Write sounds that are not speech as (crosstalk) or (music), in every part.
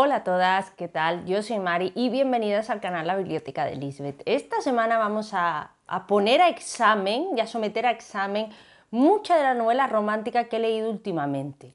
Hola a todas, ¿qué tal? Yo soy Mari y bienvenidas al canal La Biblioteca de Lisbeth. Esta semana vamos a, poner a examen y a someter a examen mucha de la novela romántica que he leído últimamente.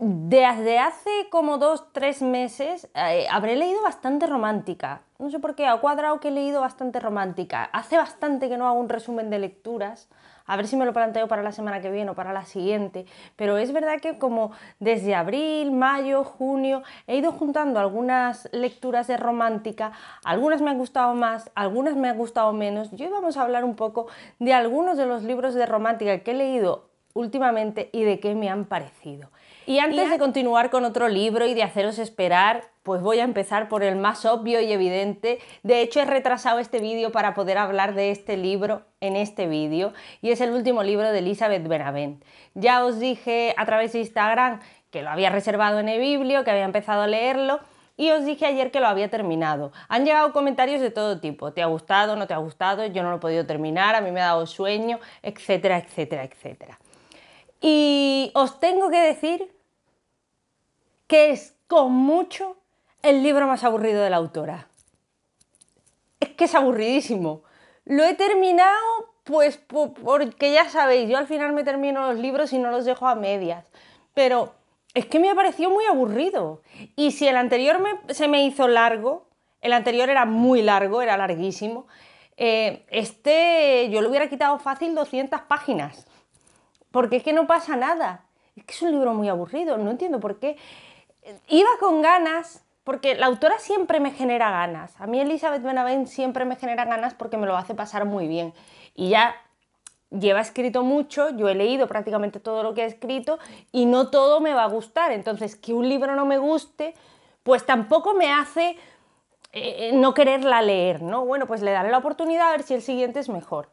Desde hace como dos, tres meses eh, habré leído bastante romántica. No sé por qué, ha cuadrado que he leído bastante romántica. Hace bastante que no hago un resumen de lecturas a ver si me lo planteo para la semana que viene o para la siguiente, pero es verdad que como desde abril, mayo, junio, he ido juntando algunas lecturas de romántica, algunas me han gustado más, algunas me han gustado menos, y hoy vamos a hablar un poco de algunos de los libros de romántica que he leído últimamente y de qué me han parecido. Y antes de continuar con otro libro y de haceros esperar, pues voy a empezar por el más obvio y evidente. De hecho, he retrasado este vídeo para poder hablar de este libro en este vídeo y es el último libro de Elizabeth Benavent. Ya os dije a través de Instagram que lo había reservado en el Biblio, que había empezado a leerlo y os dije ayer que lo había terminado. Han llegado comentarios de todo tipo, ¿te ha gustado, no te ha gustado? Yo no lo he podido terminar, a mí me ha dado sueño, etcétera, etcétera, etcétera. Y os tengo que decir que es con mucho el libro más aburrido de la autora. Es que es aburridísimo. Lo he terminado pues porque ya sabéis, yo al final me termino los libros y no los dejo a medias. Pero es que me ha parecido muy aburrido. Y si el anterior se me hizo largo, el anterior era muy largo, era larguísimo, eh, este yo le hubiera quitado fácil 200 páginas porque es que no pasa nada. Es que es un libro muy aburrido, no entiendo por qué. Iba con ganas, porque la autora siempre me genera ganas. A mí Elizabeth Benavent siempre me genera ganas porque me lo hace pasar muy bien. Y ya lleva escrito mucho, yo he leído prácticamente todo lo que ha escrito y no todo me va a gustar. Entonces, que un libro no me guste, pues tampoco me hace eh, eh, no quererla leer, ¿no? Bueno, pues le daré la oportunidad a ver si el siguiente es mejor.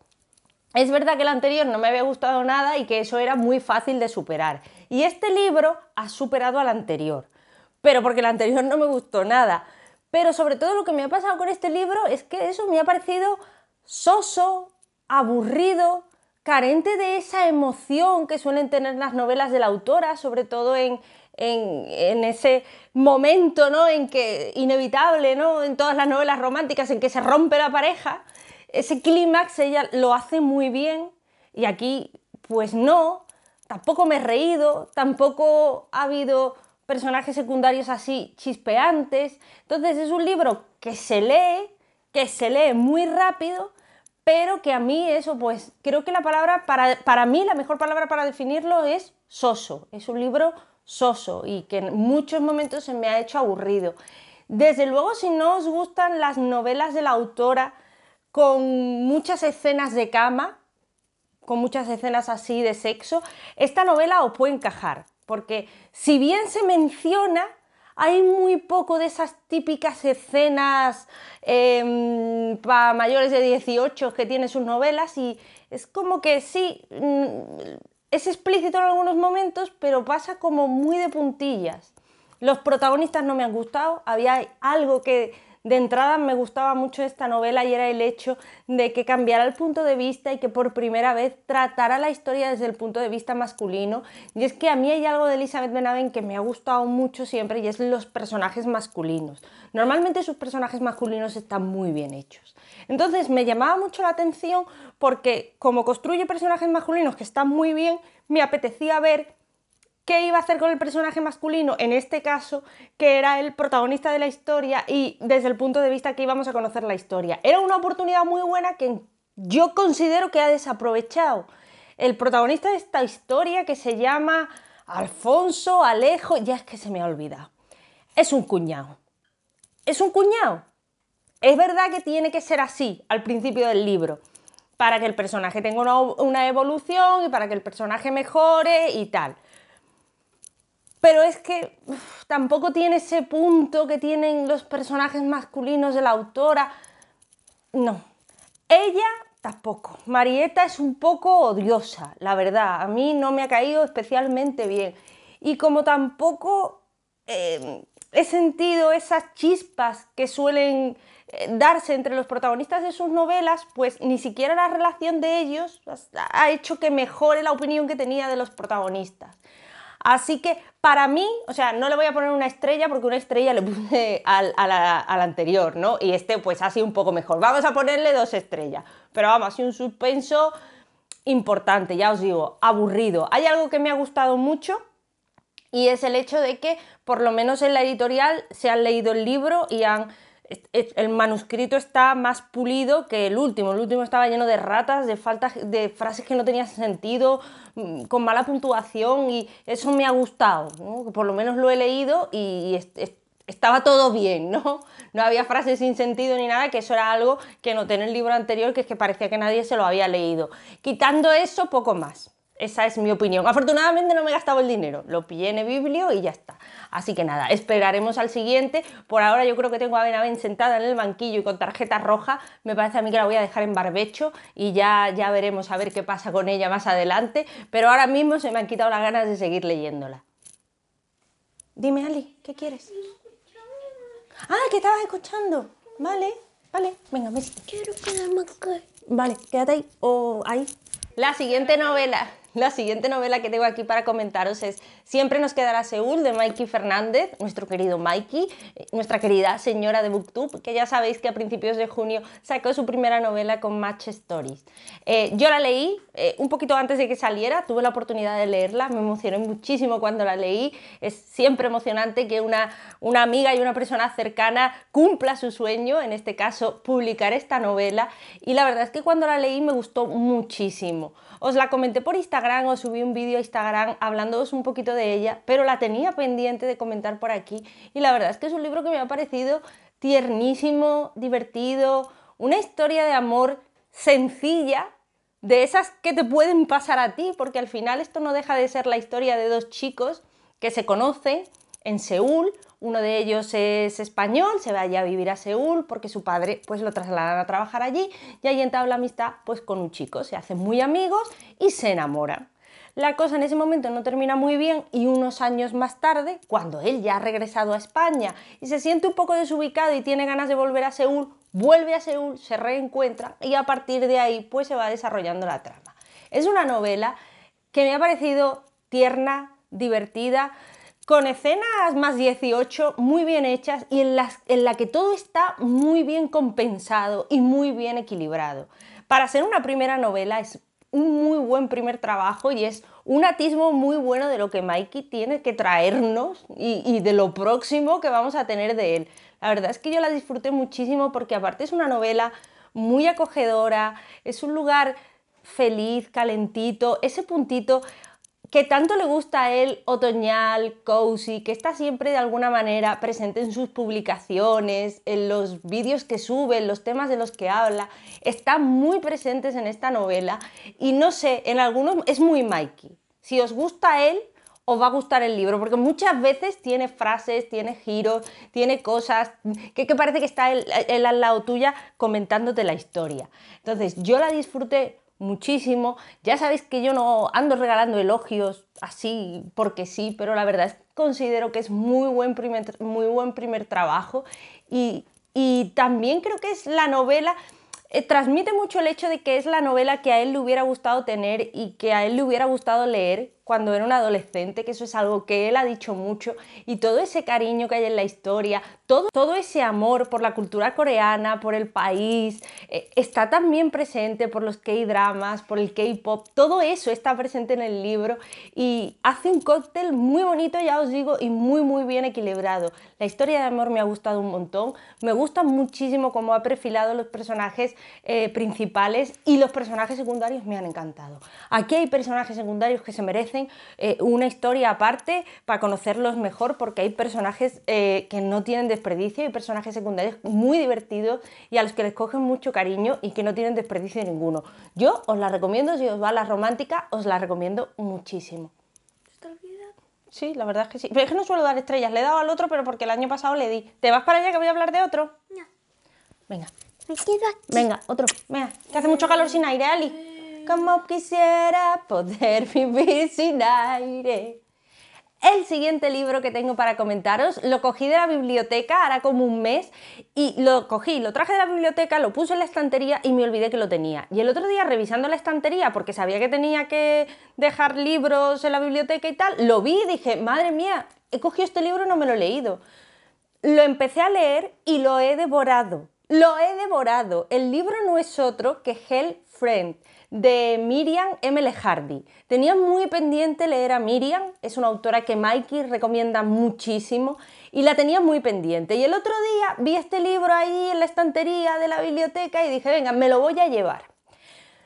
Es verdad que el anterior no me había gustado nada y que eso era muy fácil de superar. Y este libro ha superado al anterior, pero porque el anterior no me gustó nada. Pero sobre todo lo que me ha pasado con este libro es que eso me ha parecido soso, aburrido, carente de esa emoción que suelen tener las novelas de la autora, sobre todo en, ese momento en que inevitable, en todas las novelas románticas en que se rompe la pareja, ese clímax ella lo hace muy bien y aquí pues no, tampoco me he reído, tampoco ha habido personajes secundarios así chispeantes. Entonces es un libro que se lee, que se lee muy rápido, pero que a mí eso, pues creo que la palabra, para, para mí la mejor palabra para definirlo es soso. Es un libro soso y que en muchos momentos se me ha hecho aburrido. Desde luego, si no os gustan las novelas de la autora, con muchas escenas de cama, con muchas escenas así de sexo, esta novela os puede encajar, porque si bien se menciona, hay muy poco de esas típicas escenas em, para mayores de 18 que tiene sus novelas y es como que sí, mm, es explícito en algunos momentos, pero pasa como muy de puntillas. Los protagonistas no me han gustado, había algo que de entrada me gustaba mucho esta novela y era el hecho de que cambiara el punto de vista y que por primera vez tratara la historia desde el punto de vista masculino. Y es que a mí hay algo de Elizabeth Benavent que me ha gustado mucho siempre y es los personajes masculinos. Normalmente sus personajes masculinos están muy bien hechos. Entonces me llamaba mucho la atención porque como construye personajes masculinos que están muy bien, me apetecía ver qué iba a hacer con el personaje masculino, en este caso, que era el protagonista de la historia y desde el punto de vista que íbamos a conocer la historia. Era una oportunidad muy buena que yo considero que ha desaprovechado. El protagonista de esta historia que se llama Alfonso, Alejo, ya es que se me ha olvidado. Es un cuñado. Es un cuñado. Es verdad que tiene que ser así al principio del libro, para que el personaje tenga una, evolución y para que el personaje mejore y tal pero es que tampoco tiene ese punto que tienen los personajes masculinos de la autora. No, ella tampoco. Marieta es un poco odiosa, la verdad. A mí no me ha caído especialmente bien. Y como tampoco em, he sentido esas chispas que suelen eh, darse entre los protagonistas de sus novelas, pues ni siquiera la relación de ellos ha hecho que mejore la opinión que tenía de los protagonistas. Así que para mí, o sea, no le voy a poner una estrella porque una estrella le puse al, anterior, ¿no? Y este pues ha sido un poco mejor. Vamos a ponerle dos estrellas. Pero vamos, ha sido un suspenso importante, ya os digo, aburrido. Hay algo que me ha gustado mucho y es el hecho de que por lo menos en la editorial se han leído el libro y han el manuscrito está más pulido que el último. El último estaba lleno de ratas, de faltas, de frases que no tenían sentido, mm, con mala puntuación y eso me ha gustado. Por lo menos lo he leído y estaba todo bien, ¿no? (laughs) No había frases sin sentido ni nada, que eso era algo que noté en el libro anterior, que es que parecía que nadie se lo había leído. Quitando eso, poco más. Esa es mi opinión. Afortunadamente no me he gastado el dinero, lo pillé en el Biblio y ya está. Así que nada, esperaremos al siguiente. Por ahora yo creo que tengo a Benavent sentada en el banquillo y con tarjeta roja. Me parece a mí que la voy a dejar en barbecho y ya, ya veremos a ver qué pasa con ella más adelante. Pero ahora mismo se me han quitado las ganas de seguir leyéndola. Dime, Ali, ¿qué quieres? Ah, que estabas escuchando. Vale, vale, venga, me Quiero quedarme Vale, quédate ahí o ahí. La siguiente novela. La siguiente novela que tengo aquí para comentaros es Siempre nos quedará Seúl de Mikey Fernández, nuestro querido Mikey, eh, nuestra querida señora de Booktube, que ya sabéis que a principios de junio sacó su primera novela con Match Stories. Eh, yo la leí eh, un poquito antes de que saliera, tuve la oportunidad de leerla, me emocioné muchísimo cuando la leí. Es siempre emocionante que una amiga y una persona cercana cumpla su sueño, en este caso publicar esta novela, y la verdad es que cuando la leí me gustó muchísimo. Os la comenté por Instagram, os subí un vídeo a Instagram hablándoos un poquito de ella, pero la tenía pendiente de comentar por aquí y la verdad es que es un libro que me ha parecido tiernísimo, divertido, una historia de amor sencilla, de esas que te pueden pasar a ti, porque al final esto no deja de ser la historia de dos chicos que se conocen, en Seúl. Uno de ellos es español, se va a vivir a Seúl porque su padre pues lo trasladan a trabajar allí y ahí entabla amistad pues con un chico, se hacen muy amigos y se enamoran. La cosa en ese momento no termina muy bien y unos años más tarde, cuando él ya ha regresado a España y se siente un poco desubicado y tiene ganas de volver a Seúl, vuelve a Seúl, se reencuentra y a partir de ahí pues se va desarrollando la trama. Es una novela que me ha parecido tierna, divertida, con escenas más 18 muy bien hechas y en, las, en la que todo está muy bien compensado y muy bien equilibrado. Para ser una primera novela es un muy buen primer trabajo y es un atismo muy bueno de lo que Mikey tiene que traernos y, y, de lo próximo que vamos a tener de él. La verdad es que yo la disfruté muchísimo porque aparte es una novela muy acogedora, es un lugar feliz, calentito, ese puntito, que tanto le gusta a él otoñal, cozy, que está siempre de alguna manera presente en sus publicaciones, en los vídeos que sube, en los temas de los que habla, está muy presentes en esta novela y no sé, en algunos es muy Mikey. Si os gusta él, os va a gustar el libro, porque muchas veces tiene frases, tiene giros, tiene cosas que, parece que está él, él al lado tuya comentándote la historia. Entonces, yo la disfruté muchísimo. Ya sabéis que yo no ando regalando elogios así porque sí, pero la verdad es considero que es muy buen primer, muy buen primer trabajo y, y también creo que es la novela eh, transmite mucho el hecho de que es la novela que a él le hubiera gustado tener y que a él le hubiera gustado leer cuando era un adolescente, que eso es algo que él ha dicho mucho, y todo ese cariño que hay en la historia, todo, todo ese amor por la cultura coreana, por el país, eh, está también presente por los K-dramas, por el K-pop, todo eso está presente en el libro y hace un cóctel muy bonito, ya os digo, y muy, muy bien equilibrado. La historia de amor me ha gustado un montón, me gusta muchísimo cómo ha perfilado los personajes eh, principales y los personajes secundarios me han encantado. Aquí hay personajes secundarios que se merecen eh, una historia aparte para conocerlos mejor porque hay personajes eh, que no tienen desperdicio y personajes secundarios muy divertidos y a los que les cogen mucho cariño y que no tienen desperdicio ninguno. Yo os la recomiendo, si os va la romántica, os la recomiendo muchísimo. Sí, la verdad es que sí. Pero es que no suelo dar estrellas. Le he dado al otro, pero porque el año pasado le di. ¿Te vas para allá que voy a hablar de otro? Venga. Venga, otro. Venga, que hace mucho calor sin aire, Ali como quisiera poder (laughs) vivir sin aire. El siguiente libro que tengo para comentaros lo cogí de la biblioteca, ahora como un mes, y lo cogí, lo traje de la biblioteca, lo puse en la estantería y me olvidé que lo tenía. Y el otro día revisando la estantería, porque sabía que tenía que dejar libros en la biblioteca y tal, lo vi y dije, madre mía, he cogido este libro y no me lo he leído. Lo empecé a leer y lo he devorado. Lo he devorado. El libro no es otro que Hell Friend de Miriam M. Hardy Tenía muy pendiente leer a Miriam, es una autora que Mikey recomienda muchísimo y la tenía muy pendiente. Y el otro día vi este libro ahí en la estantería de la biblioteca y dije, venga, me lo voy a llevar.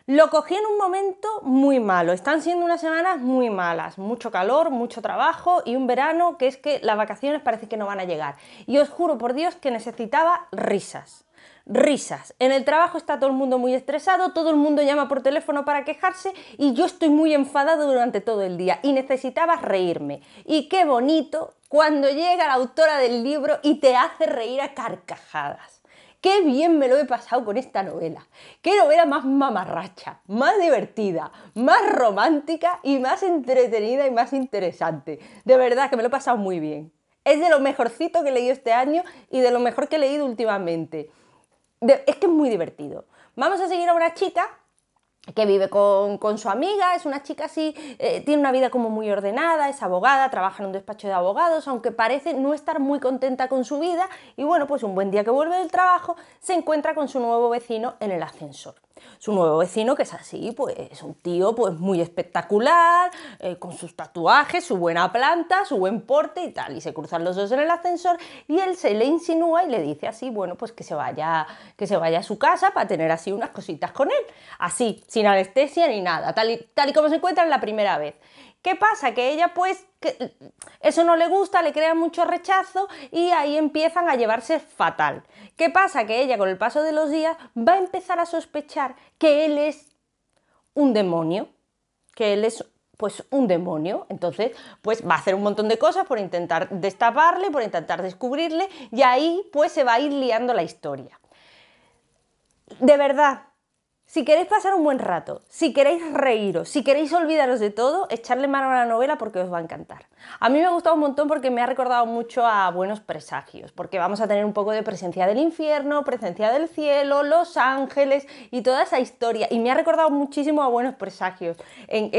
Lo cogí en un momento muy malo, están siendo unas semanas muy malas, mucho calor, mucho trabajo y un verano que es que las vacaciones parece que no van a llegar. Y os juro por Dios que necesitaba risas risas. En el trabajo está todo el mundo muy estresado, todo el mundo llama por teléfono para quejarse y yo estoy muy enfadado durante todo el día y necesitaba reírme. Y qué bonito cuando llega la autora del libro y te hace reír a carcajadas. Qué bien me lo he pasado con esta novela. Qué novela más mamarracha, más divertida, más romántica y más entretenida y más interesante. De verdad que me lo he pasado muy bien. Es de lo mejorcito que he leído este año y de lo mejor que he leído últimamente es que es muy divertido. Vamos a seguir a una chica que vive con, con, su amiga, es una chica así, eh, tiene una vida como muy ordenada, es abogada, trabaja en un despacho de abogados, aunque parece no estar muy contenta con su vida, y bueno, pues un buen día que vuelve del trabajo, se encuentra con su nuevo vecino en el ascensor. Su nuevo vecino, que es así, pues es un tío pues, muy espectacular, eh, con sus tatuajes, su buena planta, su buen porte y tal. Y se cruzan los dos en el ascensor y él se le insinúa y le dice así, bueno, pues que se vaya, a su casa para tener así unas cositas con él. Así, sin anestesia ni nada, tal y, tal y como se encuentran la primera vez. ¿Qué pasa? Que ella pues eso no le gusta, le crea mucho rechazo y ahí empiezan a llevarse fatal. ¿Qué pasa? Que ella con el paso de los días va a empezar a sospechar que él es un demonio, que él es pues un demonio. Entonces, pues va a hacer un montón de cosas por intentar destaparle, por intentar descubrirle, y ahí pues se va a ir liando la historia. De verdad, si queréis pasar un buen rato, si queréis reíros, si queréis olvidaros de todo, echarle mano a la novela porque os va a encantar. A mí me ha gustado un montón porque me ha recordado mucho a Buenos Presagios, porque vamos a tener un poco de presencia del infierno, presencia del cielo, los ángeles y toda esa historia. Y me ha recordado muchísimo a Buenos Presagios en,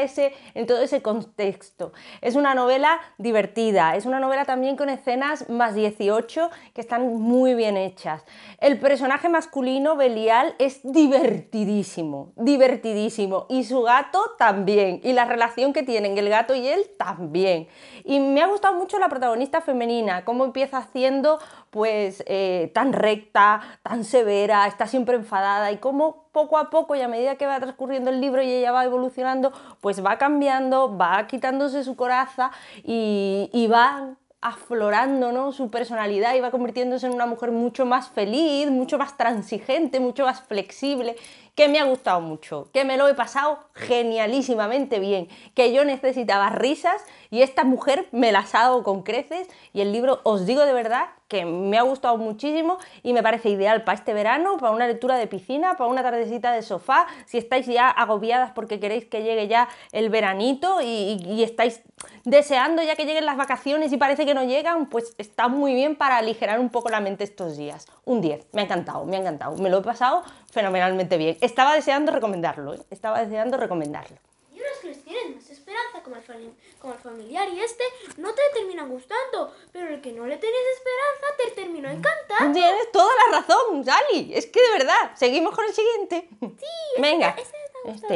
ese, en todo ese contexto. Es una novela divertida, es una novela también con escenas más 18 que están muy bien hechas. El personaje masculino, Belial, es divertido divertidísimo, divertidísimo. Y su gato también. Y la relación que tienen el gato y él también. Y me ha gustado mucho la protagonista femenina, cómo empieza haciendo pues eh, tan recta, tan severa, está siempre enfadada y cómo poco a poco y a medida que va transcurriendo el libro y ella va evolucionando, pues va cambiando, va quitándose su coraza y va aflorando su personalidad y va convirtiéndose en una mujer mucho más feliz, mucho más transigente, mucho más flexible que me ha gustado mucho, que me lo he pasado genialísimamente bien, que yo necesitaba risas y esta mujer me las ha dado con creces y el libro os digo de verdad que me ha gustado muchísimo y me parece ideal para este verano, para una lectura de piscina, para una tardecita de sofá, si estáis ya agobiadas porque queréis que llegue ya el veranito y, estáis deseando ya que lleguen las vacaciones y parece que no llegan, pues está muy bien para aligerar un poco la mente estos días. Un 10, me ha encantado, me ha encantado, me lo he pasado fenomenalmente bien. Estaba deseando recomendarlo, ¿eh? estaba deseando recomendarlo. Y unos que les tienen más esperanza, como el, familiar y este, no te terminan gustando, pero el que no le tenés esperanza te terminó encantando. Tienes toda la razón, Sally, es que de verdad, seguimos con el siguiente. Sí, Venga, este,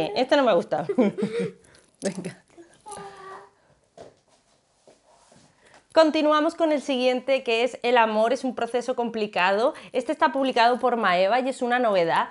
este, este no me ha gusta. (laughs) Venga. Continuamos con el siguiente que es El amor es un proceso complicado. Este está publicado por Maeva y es una novedad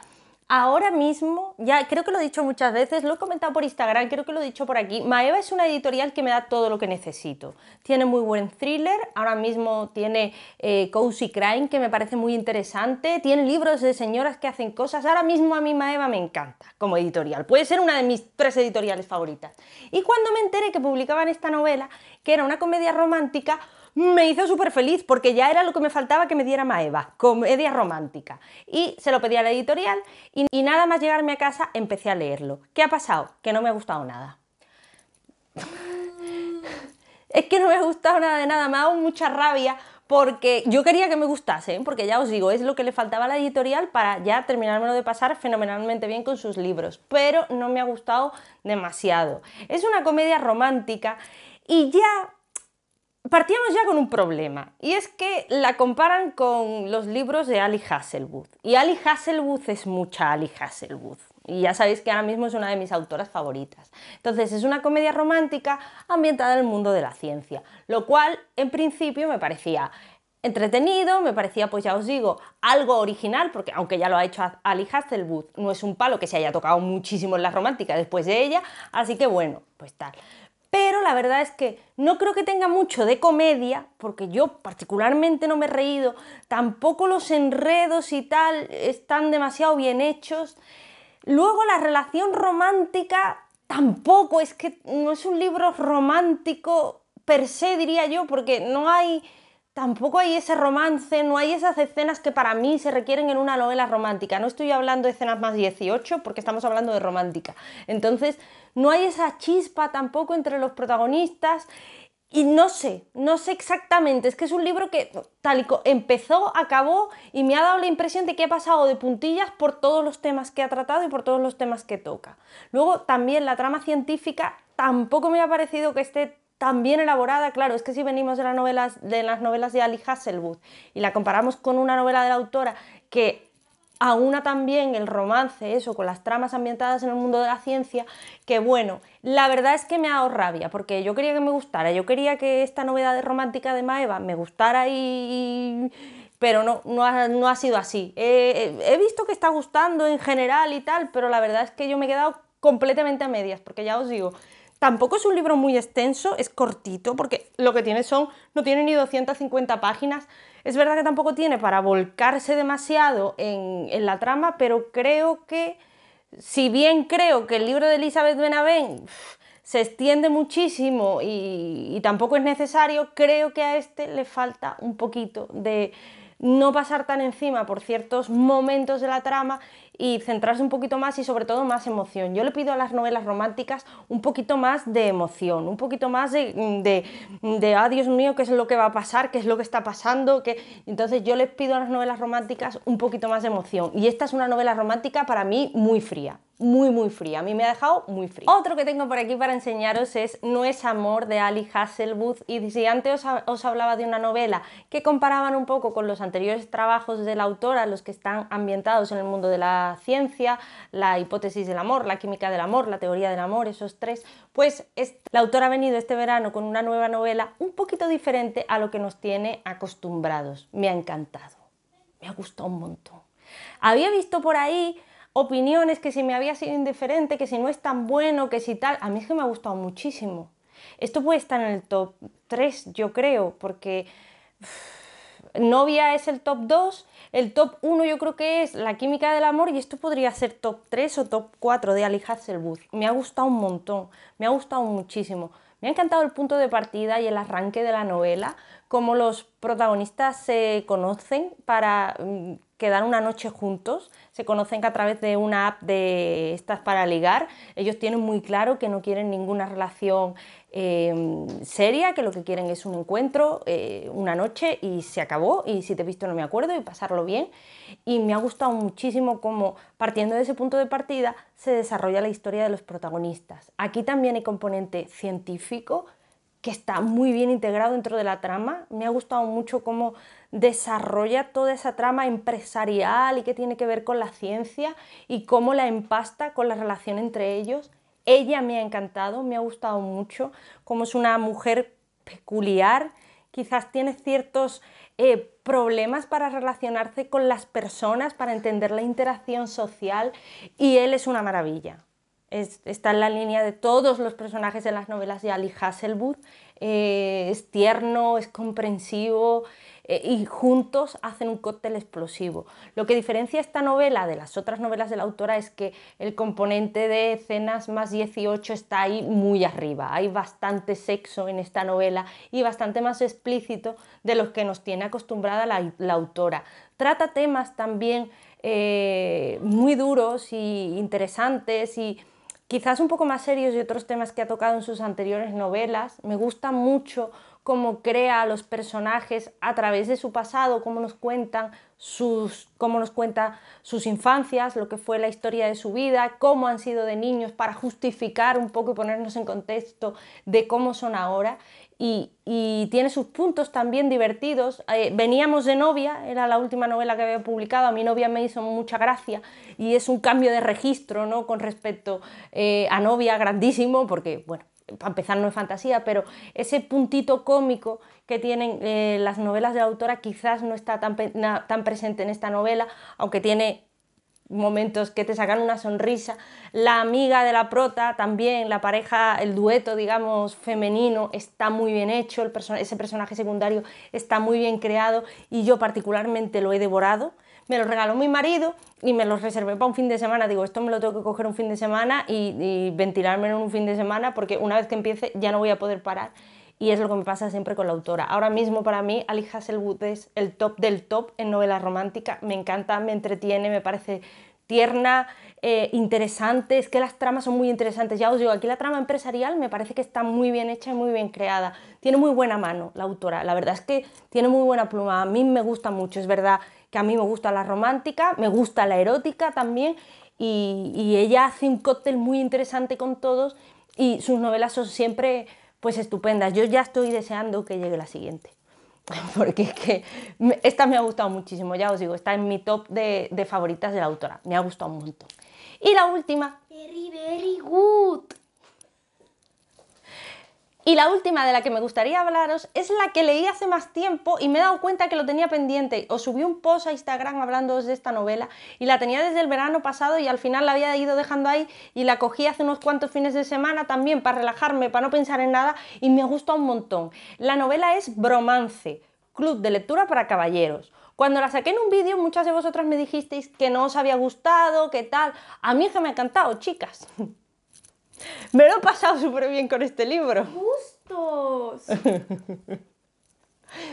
Ahora mismo, ya creo que lo he dicho muchas veces, lo he comentado por Instagram, creo que lo he dicho por aquí. Maeva es una editorial que me da todo lo que necesito. Tiene muy buen thriller, ahora mismo tiene eh, Cozy Crime, que me parece muy interesante. Tiene libros de señoras que hacen cosas. Ahora mismo a mí Maeva me encanta como editorial. Puede ser una de mis tres editoriales favoritas. Y cuando me enteré que publicaban esta novela, que era una comedia romántica, me hizo súper feliz porque ya era lo que me faltaba que me diera Maeva, comedia romántica. Y se lo pedí a la editorial y, nada más llegarme a casa empecé a leerlo. ¿Qué ha pasado? Que no me ha gustado nada. (laughs) es que no me ha gustado nada de nada, me ha dado mucha rabia porque yo quería que me gustase, porque ya os digo, es lo que le faltaba a la editorial para ya terminármelo de pasar fenomenalmente bien con sus libros, pero no me ha gustado demasiado. Es una comedia romántica y ya partíamos ya con un problema, y es que la comparan con los libros de Ali Hasselwood. Y Ali Hasselwood es mucha Ali Hasselwood. Y ya sabéis que ahora mismo es una de mis autoras favoritas. Entonces es una comedia romántica ambientada en el mundo de la ciencia, lo cual en principio me parecía entretenido, me parecía, pues ya os digo, algo original, porque aunque ya lo ha hecho Ali Hasselwood, no es un palo que se haya tocado muchísimo en la romántica después de ella, así que bueno, pues tal pero la verdad es que no creo que tenga mucho de comedia, porque yo particularmente no me he reído, tampoco los enredos y tal están demasiado bien hechos. Luego la relación romántica tampoco, es que no es un libro romántico per se, diría yo, porque no hay tampoco hay ese romance, no hay esas escenas que para mí se requieren en una novela romántica. No estoy hablando de escenas más 18 porque estamos hablando de romántica. Entonces, no hay esa chispa tampoco entre los protagonistas. Y no sé, no sé exactamente, es que es un libro que tal y como empezó, acabó y me ha dado la impresión de que ha pasado de puntillas por todos los temas que ha tratado y por todos los temas que toca. Luego también la trama científica tampoco me ha parecido que esté también elaborada, claro, es que si venimos de las novelas de, las novelas de Ali Hasselwood y la comparamos con una novela de la autora que aúna también el romance, eso, con las tramas ambientadas en el mundo de la ciencia, que bueno, la verdad es que me ha dado rabia, porque yo quería que me gustara, yo quería que esta novedad romántica de Maeva me gustara y... Pero no, no, ha, sido así. he visto que está gustando en general y tal, pero la verdad es que yo me he quedado completamente a medias, porque ya os digo, Tampoco es un libro muy extenso, es cortito, porque lo que tiene son, no tiene ni 250 páginas. Es verdad que tampoco tiene para volcarse demasiado en, la trama, pero creo que, si bien creo que el libro de Elizabeth Benavent se extiende muchísimo y, tampoco es necesario, creo que a este le falta un poquito de no pasar tan encima por ciertos momentos de la trama y centrarse un poquito más y sobre todo más emoción. Yo le pido a las novelas románticas un poquito más de emoción, un poquito más de, mm, mm, de, ah, Dios mío, qué es lo que va a pasar, qué es lo que está pasando. que Entonces yo les pido a las novelas románticas un poquito más de emoción. Y esta es una novela romántica para mí muy fría muy muy fría, a mí me ha dejado muy fría. Otro que tengo por aquí para enseñaros es No es amor de Ali Hasselwood y si antes os, os, hablaba de una novela que comparaban un poco con los anteriores trabajos de la autora, los que están ambientados en el mundo de la ciencia, la hipótesis del amor, la química del amor, la teoría del amor, esos tres, pues la autora ha venido este verano con una nueva novela un poquito diferente a lo que nos tiene acostumbrados. Me ha encantado, me ha gustado un montón. Había visto por ahí opiniones, que si me había sido indiferente, que si no es tan bueno, que si tal. A mí es que me ha gustado muchísimo. Esto puede estar en el top 3, yo creo, porque novia es el top 2, el top 1 yo creo que es la química del amor y esto podría ser top 3 o top 4 de Ali Hasselwood. Me ha gustado un montón, me ha gustado muchísimo. Me ha encantado el punto de partida y el arranque de la novela, cómo los protagonistas se conocen para mm, quedan una noche juntos, se conocen que a través de una app de estas para ligar, ellos tienen muy claro que no quieren ninguna relación em, seria, que lo que quieren es un encuentro, eh, una noche y se acabó, y si te he visto no me acuerdo, y pasarlo bien. Y me ha gustado muchísimo cómo, partiendo de ese punto de partida, se desarrolla la historia de los protagonistas. Aquí también hay componente científico, que está muy bien integrado dentro de la trama. Me ha gustado mucho cómo desarrolla toda esa trama empresarial y que tiene que ver con la ciencia y cómo la empasta con la relación entre ellos. Ella me ha encantado, me ha gustado mucho, como es una mujer peculiar, quizás tiene ciertos eh, problemas para relacionarse con las personas, para entender la interacción social y él es una maravilla. está en la línea de todos los personajes de las novelas de Ali Hasselwood, eh, es tierno, es comprensivo, eh, y juntos hacen un cóctel explosivo. Lo que diferencia esta novela de las otras novelas de la autora es que el componente de escenas más 18 está ahí muy arriba. Hay bastante sexo en esta novela y bastante más explícito de los que nos tiene acostumbrada la, autora. Trata temas también eh, muy duros y interesantes y quizás un poco más serios y otros temas que ha tocado en sus anteriores novelas. Me gusta mucho cómo crea a los personajes a través de su pasado, cómo nos cuentan sus, nos cuenta sus infancias, lo que fue la historia de su vida, cómo han sido de niños para justificar un poco y ponernos en contexto de cómo son ahora. Y, tiene sus puntos también divertidos. Eh, Veníamos de novia, era la última novela que había publicado, a mi novia me hizo mucha gracia y es un cambio de registro ¿no? con respecto eh, a novia grandísimo, porque bueno, para empezar no es fantasía, pero ese puntito cómico que tienen eh, las novelas de la autora quizás no está tan, presente en esta novela, aunque tiene momentos que te sacan una sonrisa. La amiga de la prota también, la pareja, el dueto, digamos, femenino, está muy bien hecho, ese personaje secundario está muy bien creado y yo particularmente lo he devorado me los regaló mi marido y me los reservé para un fin de semana. Digo, esto me lo tengo que coger un fin de semana y, ventilarme en un fin de semana porque una vez que empiece ya no voy a poder parar y es lo que me pasa siempre con la autora. Ahora mismo para mí Ali Hasselwood es el top del top en novela romántica, me encanta, me entretiene, me parece tierna, eh, interesante, es que las tramas son muy interesantes. Ya os digo, aquí la trama empresarial me parece que está muy bien hecha y muy bien creada. Tiene muy buena mano la autora, la verdad es que tiene muy buena pluma. A mí me gusta mucho, es verdad que a mí me gusta la romántica, me gusta la erótica también y, y ella hace un cóctel muy interesante con todos y sus novelas son siempre pues estupendas. Yo ya estoy deseando que llegue la siguiente. (laughs) porque es que esta me ha gustado muchísimo, ya os digo, está en mi top de, favoritas de la autora, me ha gustado mucho, Y la última. Very, very good. Y la última de la que me gustaría hablaros es la que leí hace más tiempo y me he dado cuenta que lo tenía pendiente. Os subí un post a Instagram hablando de esta novela y la tenía desde el verano pasado y al final la había ido dejando ahí y la cogí hace unos cuantos fines de semana también para relajarme, para no pensar en nada y me gusta un montón. La novela es Bromance, Club de Lectura para Caballeros. Cuando la saqué en un vídeo, muchas de vosotras me dijisteis que no os había gustado, que tal. A mí es que me ha encantado, chicas. (laughs) Me lo he pasado súper bien con este libro. ¡Gustos! (laughs)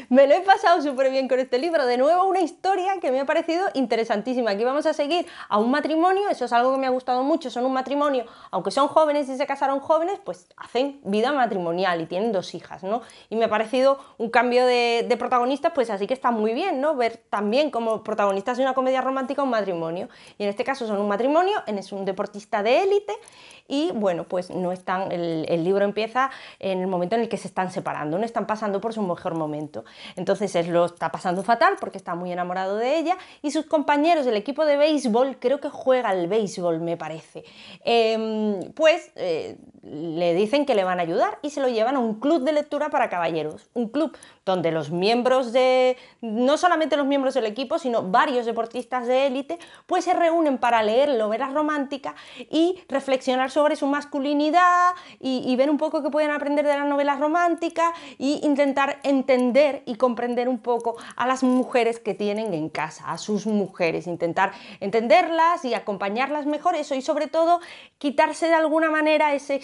me lo he pasado súper bien con este libro. De nuevo, una historia que me ha parecido interesantísima. Aquí vamos a seguir a un matrimonio, eso es algo que me ha gustado mucho. Son un matrimonio, aunque son jóvenes y se casaron jóvenes, pues hacen vida matrimonial y tienen dos hijas, ¿no? Y me ha parecido un cambio de, protagonistas, pues así que está muy bien, ¿no? Ver también como protagonistas de una comedia romántica un matrimonio. Y en este caso son un matrimonio, es un deportista de élite y bueno, pues no están, el, libro empieza en el momento en el que se están separando, no están pasando por su mejor momento. Entonces él lo está pasando fatal porque está muy enamorado de ella y sus compañeros del equipo de béisbol, creo que juega al béisbol me parece, em, pues eh, le dicen que le van a ayudar y se lo llevan a un club de lectura para caballeros, un club donde los miembros de, no solamente los miembros del equipo, sino varios deportistas de élite, pues se reúnen para leer novelas románticas y reflexionar sobre su masculinidad y, ver un poco qué pueden aprender de las novelas románticas e intentar entender y comprender un poco a las mujeres que tienen en casa, a sus mujeres, intentar entenderlas y acompañarlas mejor, eso y sobre todo quitarse de alguna manera ese,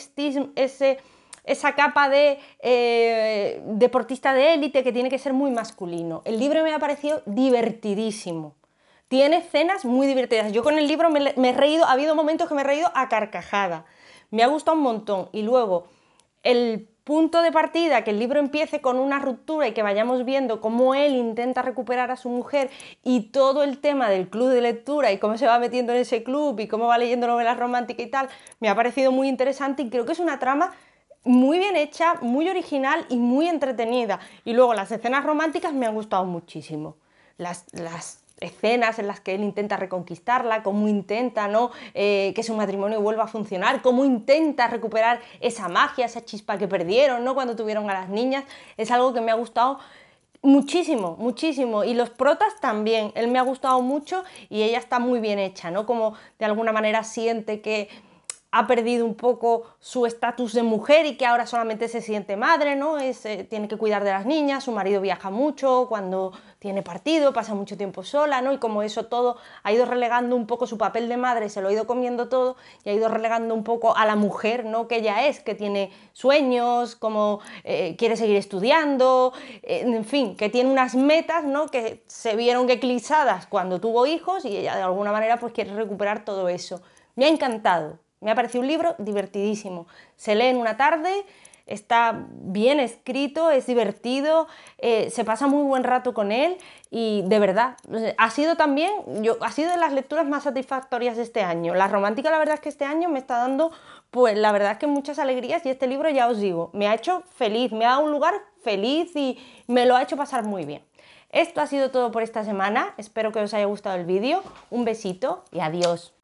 ese esa capa de eh, deportista de élite que tiene que ser muy masculino. El libro me ha parecido divertidísimo. Tiene escenas muy divertidas. Yo con el libro me, me he reído, ha habido momentos que me he reído a carcajada. Me ha gustado un montón. Y luego, el punto de partida, que el libro empiece con una ruptura y que vayamos viendo cómo él intenta recuperar a su mujer y todo el tema del club de lectura y cómo se va metiendo en ese club y cómo va leyendo novelas románticas y tal, me ha parecido muy interesante y creo que es una trama muy bien hecha, muy original y muy entretenida. Y luego las escenas románticas me han gustado muchísimo. Las, escenas en las que él intenta reconquistarla, cómo intenta ¿no? Eh, que su matrimonio vuelva a funcionar, cómo intenta recuperar esa magia, esa chispa que perdieron ¿no? cuando tuvieron a las niñas, es algo que me ha gustado muchísimo, muchísimo. Y los protas también, él me ha gustado mucho y ella está muy bien hecha, ¿no? Como de alguna manera siente que ha perdido un poco su estatus de mujer y que ahora solamente se siente madre, ¿no? Es, eh, tiene que cuidar de las niñas, su marido viaja mucho, cuando tiene partido, pasa mucho tiempo sola, ¿no? Y como eso todo ha ido relegando un poco su papel de madre, se lo ha ido comiendo todo y ha ido relegando un poco a la mujer, ¿no? Que ella es, que tiene sueños, como eh, quiere seguir estudiando, eh, en fin, que tiene unas metas, ¿no? Que se vieron eclipsadas cuando tuvo hijos y ella de alguna manera pues quiere recuperar todo eso. Me ha encantado, me ha parecido un libro divertidísimo. Se lee en una tarde, está bien escrito, es divertido, eh, se pasa muy buen rato con él y de verdad, ha sido también, yo, ha sido de las lecturas más satisfactorias de este año. La romántica la verdad es que este año me está dando, pues la verdad es que muchas alegrías y este libro ya os digo, me ha hecho feliz, me ha dado un lugar feliz y me lo ha hecho pasar muy bien. Esto ha sido todo por esta semana, espero que os haya gustado el vídeo, un besito y adiós.